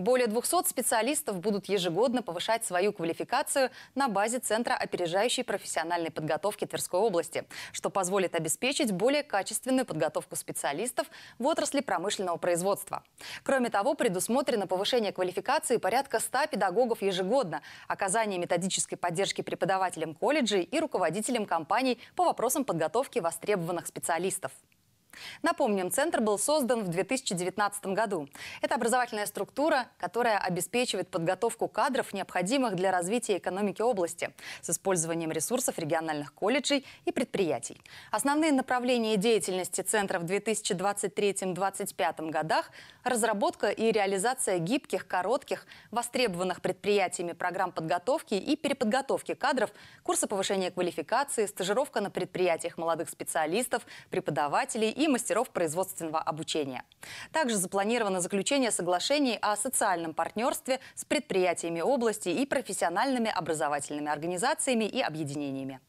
Более 200 специалистов будут ежегодно повышать свою квалификацию на базе Центра опережающей профессиональной подготовки Тверской области, что позволит обеспечить более качественную подготовку специалистов в отрасли промышленного производства. Кроме того, предусмотрено повышение квалификации порядка 100 педагогов ежегодно, оказание методической поддержки преподавателям колледжей и руководителям компаний по вопросам подготовки востребованных специалистов. Напомним, центр был создан в 2019 году. Это образовательная структура, которая обеспечивает подготовку кадров, необходимых для развития экономики области, с использованием ресурсов региональных колледжей и предприятий. Основные направления деятельности центра в 2023-2025 годах – разработка и реализация гибких, коротких, востребованных предприятиями программ подготовки и переподготовки кадров, курсы повышения квалификации, стажировка на предприятиях молодых специалистов, преподавателей и мастеров производственного обучения. Также запланировано заключение соглашений о социальном партнерстве с предприятиями области и профессиональными образовательными организациями и объединениями.